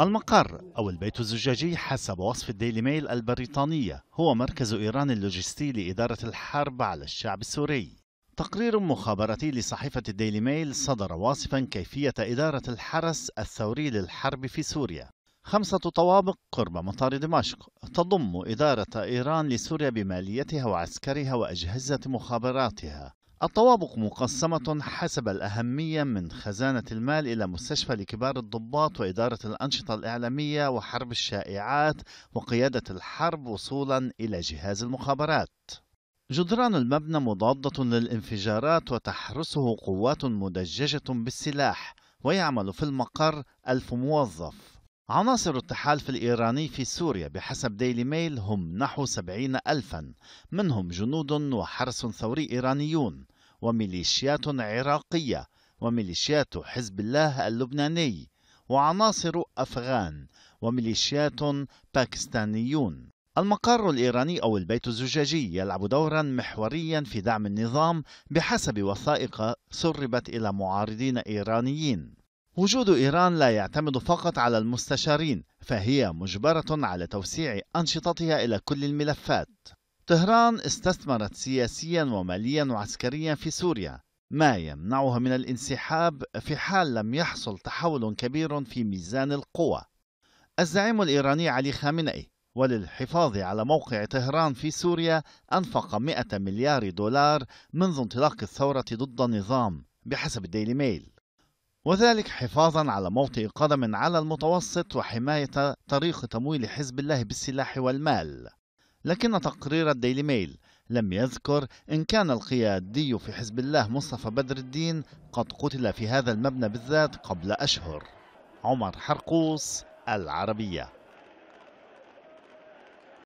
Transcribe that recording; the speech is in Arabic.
المقر أو البيت الزجاجي حسب وصف الديلي ميل البريطانية هو مركز إيران اللوجستي لإدارة الحرب على الشعب السوري تقرير مخابراتي لصحيفة الديلي ميل صدر واصفا كيفية إدارة الحرس الثوري للحرب في سوريا خمسة طوابق قرب مطار دمشق تضم إدارة إيران لسوريا بماليتها وعسكرها وأجهزة مخابراتها الطوابق مقسمة حسب الأهمية من خزانة المال إلى مستشفى لكبار الضباط وإدارة الأنشطة الإعلامية وحرب الشائعات وقيادة الحرب وصولا إلى جهاز المخابرات. جدران المبنى مضادة للانفجارات وتحرسه قوات مدججة بالسلاح ويعمل في المقر ألف موظف عناصر التحالف الإيراني في سوريا بحسب ديلي ميل هم نحو سبعين ألفا منهم جنود وحرس ثوري إيرانيون وميليشيات عراقية وميليشيات حزب الله اللبناني وعناصر أفغان وميليشيات باكستانيون المقر الإيراني أو البيت الزجاجي يلعب دورا محوريا في دعم النظام بحسب وثائق سربت إلى معارضين إيرانيين وجود إيران لا يعتمد فقط على المستشارين فهي مجبرة على توسيع أنشطتها إلى كل الملفات طهران استثمرت سياسيا وماليا وعسكريا في سوريا ما يمنعها من الانسحاب في حال لم يحصل تحول كبير في ميزان القوى الزعيم الإيراني علي خامنئي وللحفاظ على موقع طهران في سوريا أنفق 100 مليار دولار منذ انطلاق الثورة ضد النظام بحسب الديلي ميل وذلك حفاظا على موطئ قدم على المتوسط وحماية طريق تمويل حزب الله بالسلاح والمال لكن تقرير الديلي ميل لم يذكر إن كان القيادي في حزب الله مصطفى بدر الدين قد قتل في هذا المبنى بالذات قبل أشهر عمر حرقوس العربيه